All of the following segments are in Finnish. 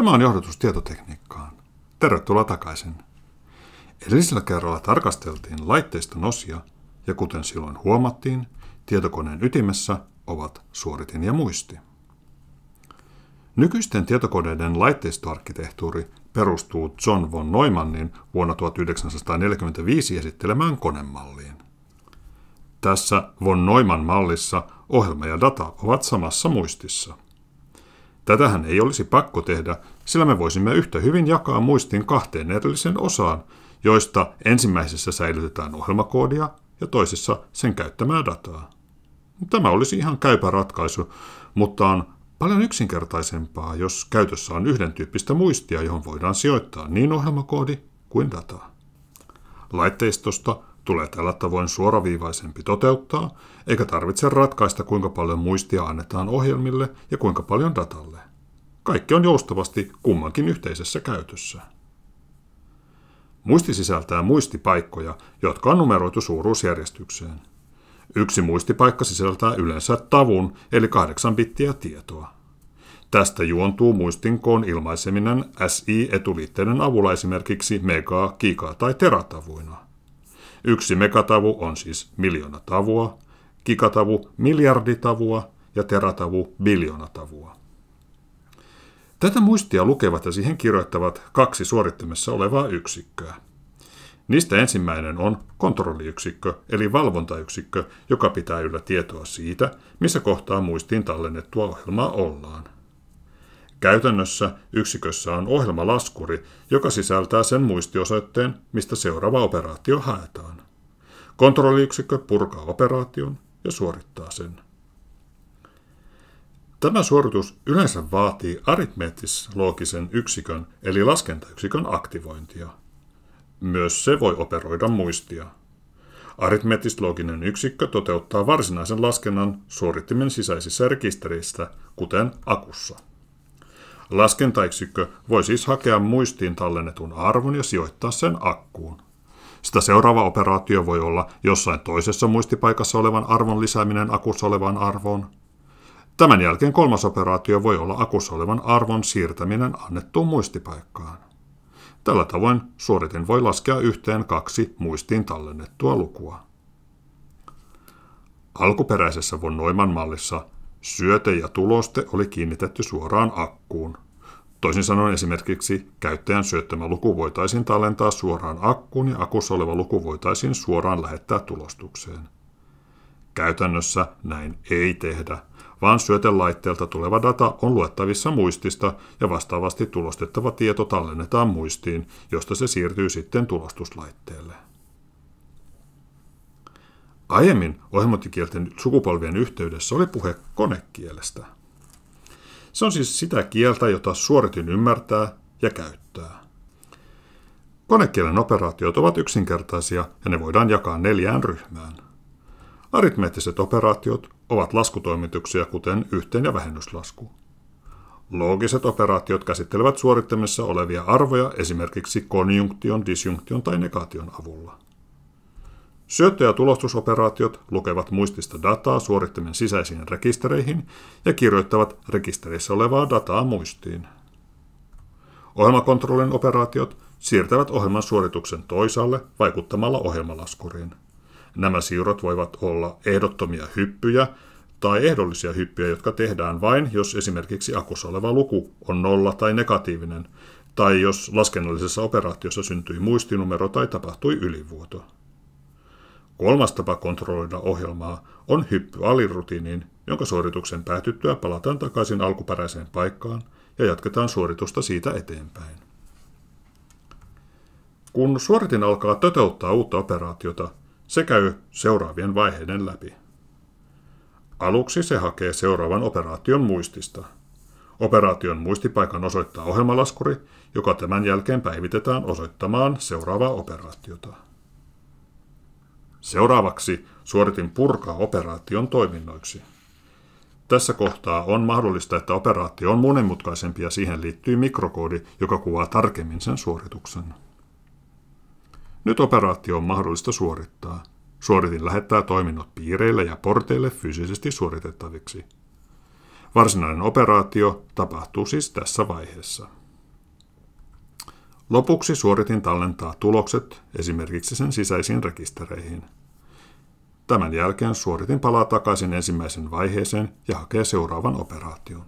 Tämä on johdatus tietotekniikkaan. Tervetuloa takaisin. Edellisellä kerralla tarkasteltiin laitteiston osia ja kuten silloin huomattiin, tietokoneen ytimessä ovat suoritin ja muisti. Nykyisten tietokoneiden laitteistoarkkitehtuuri perustuu John von Neumannin vuonna 1945 esittelemään konemalliin. Tässä von Neumann-mallissa ohjelma ja data ovat samassa muistissa – Tätähän ei olisi pakko tehdä, sillä me voisimme yhtä hyvin jakaa muistin kahteen erilliseen osaan, joista ensimmäisessä säilytetään ohjelmakoodia ja toisessa sen käyttämää dataa. Tämä olisi ihan käypä ratkaisu, mutta on paljon yksinkertaisempaa, jos käytössä on yhden tyyppistä muistia, johon voidaan sijoittaa niin ohjelmakoodi kuin dataa. Laitteistosta tulee tällä tavoin suoraviivaisempi toteuttaa, eikä tarvitse ratkaista kuinka paljon muistia annetaan ohjelmille ja kuinka paljon datalle. Kaikki on joustavasti kummankin yhteisessä käytössä. Muisti sisältää muistipaikkoja, jotka on numeroitu suuruusjärjestykseen. Yksi muistipaikka sisältää yleensä tavun, eli kahdeksan bittiä tietoa. Tästä juontuu muistinkoon ilmaiseminen SI-etuliitteiden avulla esimerkiksi mega, giga tai teratavuina – Yksi megatavu on siis miljoona tavua, gigatavu miljarditavua ja teratavu tavua. Tätä muistia lukevat ja siihen kirjoittavat kaksi suorittimessa olevaa yksikköä. Niistä ensimmäinen on kontrolliyksikkö, eli valvontayksikkö, joka pitää yllä tietoa siitä, missä kohtaa muistiin tallennettua ohjelmaa ollaan. Käytännössä yksikössä on ohjelmalaskuri, joka sisältää sen muistiosoitteen, mistä seuraava operaatio haetaan. Kontrolliyksikkö purkaa operaation ja suorittaa sen. Tämä suoritus yleensä vaatii aritmeettis-loogisen yksikön eli laskentayksikön aktivointia. Myös se voi operoida muistia. Aritmeettis-looginen yksikkö toteuttaa varsinaisen laskennan suorittimen sisäisissä rekistereissä, kuten akussa. Laskentayksikkö voi siis hakea muistiin tallennetun arvon ja sijoittaa sen akkuun. Sitä seuraava operaatio voi olla jossain toisessa muistipaikassa olevan arvon lisääminen akussa olevaan arvoon. Tämän jälkeen kolmas operaatio voi olla akussa olevan arvon siirtäminen annettuun muistipaikkaan. Tällä tavoin suoritin voi laskea yhteen kaksi muistiin tallennettua lukua. Alkuperäisessä von Neumann-mallissa Syöte ja tuloste oli kiinnitetty suoraan akkuun. Toisin sanoen esimerkiksi käyttäjän syöttämä luku voitaisiin tallentaa suoraan akkuun ja akussa oleva luku voitaisiin suoraan lähettää tulostukseen. Käytännössä näin ei tehdä, vaan syötelaitteelta tuleva data on luettavissa muistista ja vastaavasti tulostettava tieto tallennetaan muistiin, josta se siirtyy sitten tulostuslaitteelle. Aiemmin ohjelmointikielten sukupolvien yhteydessä oli puhe konekielestä. Se on siis sitä kieltä, jota suoritin ymmärtää ja käyttää. Konekielen operaatiot ovat yksinkertaisia ja ne voidaan jakaa neljään ryhmään. Aritmeettiset operaatiot ovat laskutoimituksia, kuten yhteen- ja vähennyslasku. Loogiset operaatiot käsittelevät suorittamissa olevia arvoja esimerkiksi konjunktion, disjunktion tai negaation avulla – Syöttö- ja tulostusoperaatiot lukevat muistista dataa suorittimen sisäisiin rekistereihin ja kirjoittavat rekisterissä olevaa dataa muistiin. Ohjelmakontrollin operaatiot siirtävät ohjelman suorituksen toisaalle vaikuttamalla ohjelmalaskuriin. Nämä siirrot voivat olla ehdottomia hyppyjä tai ehdollisia hyppyjä, jotka tehdään vain, jos esimerkiksi akussa oleva luku on nolla tai negatiivinen, tai jos laskennallisessa operaatiossa syntyi muistinumero tai tapahtui ylivuoto. Kolmas tapa kontrolloida ohjelmaa on hyppy alirutiiniin, jonka suorituksen päätyttyä palataan takaisin alkuperäiseen paikkaan ja jatketaan suoritusta siitä eteenpäin. Kun suoritin alkaa toteuttaa uutta operaatiota, se käy seuraavien vaiheiden läpi. Aluksi se hakee seuraavan operaation muistista. Operaation muistipaikan osoittaa ohjelmalaskuri, joka tämän jälkeen päivitetään osoittamaan seuraavaa operaatiota. Seuraavaksi suoritin purkaa operaation toiminnoiksi. Tässä kohtaa on mahdollista, että operaatio on monenmutkaisempi ja siihen liittyy mikrokoodi, joka kuvaa tarkemmin sen suorituksen. Nyt operaatio on mahdollista suorittaa. Suoritin lähettää toiminnot piireille ja porteille fyysisesti suoritettaviksi. Varsinainen operaatio tapahtuu siis tässä vaiheessa. Lopuksi suoritin tallentaa tulokset esimerkiksi sen sisäisiin rekistereihin. Tämän jälkeen suoritin palaa takaisin ensimmäisen vaiheeseen ja hakea seuraavan operaation.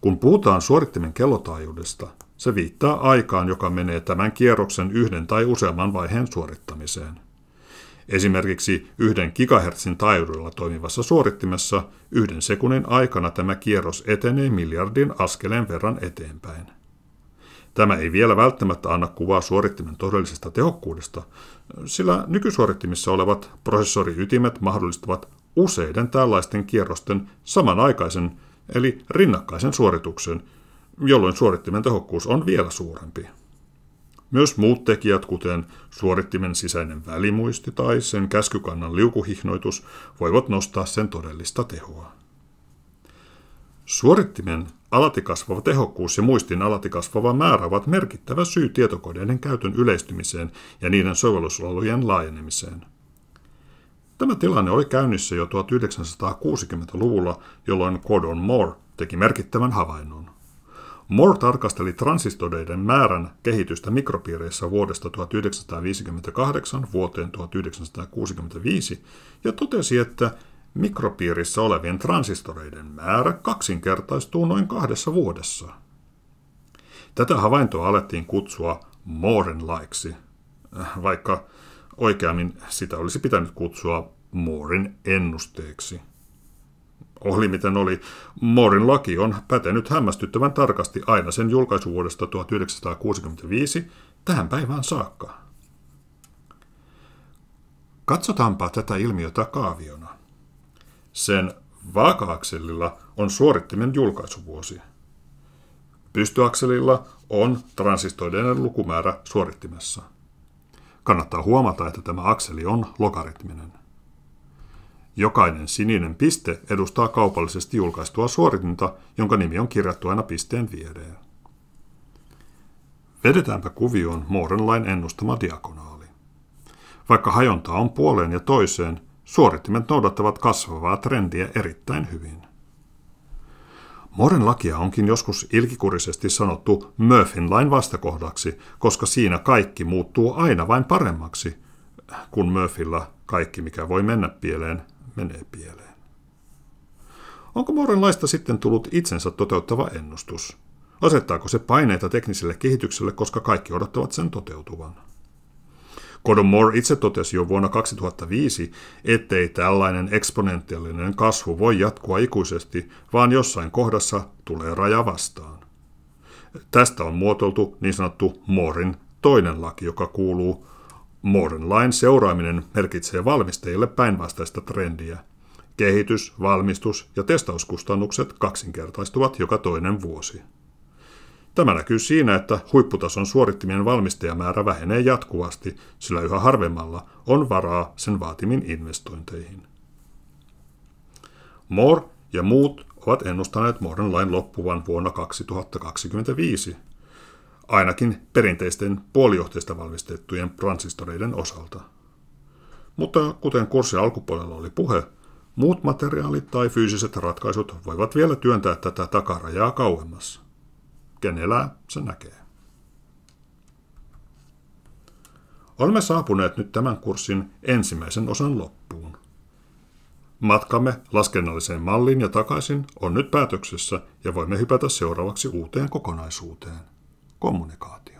Kun puhutaan suorittimen kellotaajuudesta, se viittaa aikaan, joka menee tämän kierroksen yhden tai useamman vaiheen suorittamiseen. Esimerkiksi yhden gigahertsin taajuudella toimivassa suorittimessa yhden sekunnin aikana tämä kierros etenee miljardin askeleen verran eteenpäin. Tämä ei vielä välttämättä anna kuvaa suorittimen todellisesta tehokkuudesta, sillä nykysuorittimissa olevat prosessoriytimet mahdollistavat useiden tällaisten kierrosten samanaikaisen eli rinnakkaisen suorituksen, jolloin suorittimen tehokkuus on vielä suurempi. Myös muut tekijät, kuten suorittimen sisäinen välimuisti tai sen käskykannan liukuhihnoitus, voivat nostaa sen todellista tehoa. Suorittimen alati kasvava tehokkuus ja muistin alati kasvava määrä ovat merkittävä syy tietokoneiden käytön yleistymiseen ja niiden sovellusolujen laajenemiseen. Tämä tilanne oli käynnissä jo 1960-luvulla, jolloin Gordon Moore teki merkittävän havainnon. Moore tarkasteli transistoreiden määrän kehitystä mikropiireissä vuodesta 1958 vuoteen 1965 ja totesi, että mikropiirissä olevien transistoreiden määrä kaksinkertaistuu noin kahdessa vuodessa. Tätä havaintoa alettiin kutsua Mooren-laiksi, vaikka oikeammin sitä olisi pitänyt kutsua Moorin ennusteeksi. Oli miten oli, Moorin laki on pätenyt hämmästyttävän tarkasti aina sen julkaisuvuodesta 1965 tähän päivään saakka. Katsotaanpa tätä ilmiötä kaaviona. Sen vaaka-akselilla on suorittimen julkaisuvuosi. Pystyakselilla on transistoiden lukumäärä suorittimessa. Kannattaa huomata, että tämä akseli on logaritminen. Jokainen sininen piste edustaa kaupallisesti julkaistua suoritinta, jonka nimi on kirjattu aina pisteen viereen. Vedetäänpä kuvioon Moorenlain ennustama diakonaali. Vaikka hajontaa on puoleen ja toiseen, Suorittimet noudattavat kasvavaa trendiä erittäin hyvin. Moren lakia onkin joskus ilkikurisesti sanottu Murphyn lain vastakohdaksi, koska siinä kaikki muuttuu aina vain paremmaksi, kun Murphyllä kaikki mikä voi mennä pieleen, menee pieleen. Onko Moren laista sitten tullut itsensä toteuttava ennustus? Asettaako se paineita tekniselle kehitykselle, koska kaikki odottavat sen toteutuvan? Gordon Moore itse totesi jo vuonna 2005, ettei tällainen eksponentiaalinen kasvu voi jatkua ikuisesti, vaan jossain kohdassa tulee raja vastaan. Tästä on muotoiltu niin sanottu Moorin toinen laki, joka kuuluu Mooren lain seuraaminen merkitsee valmistajille päinvastaista trendiä. Kehitys, valmistus ja testauskustannukset kaksinkertaistuvat joka toinen vuosi. Tämä näkyy siinä, että huipputason suorittimien valmistajamäärä vähenee jatkuvasti, sillä yhä harvemmalla on varaa sen vaatimin investointeihin. Moore ja muut ovat ennustaneet Mooren lain loppuvan vuonna 2025, ainakin perinteisten puolijohteista valmistettujen transistoreiden osalta. Mutta kuten kurssin alkupuolella oli puhe, muut materiaalit tai fyysiset ratkaisut voivat vielä työntää tätä takarajaa kauemmas ken elää, se näkee. Olemme saapuneet nyt tämän kurssin ensimmäisen osan loppuun. Matkamme laskennalliseen malliin ja takaisin on nyt päätöksessä ja voimme hypätä seuraavaksi uuteen kokonaisuuteen, kommunikaatio.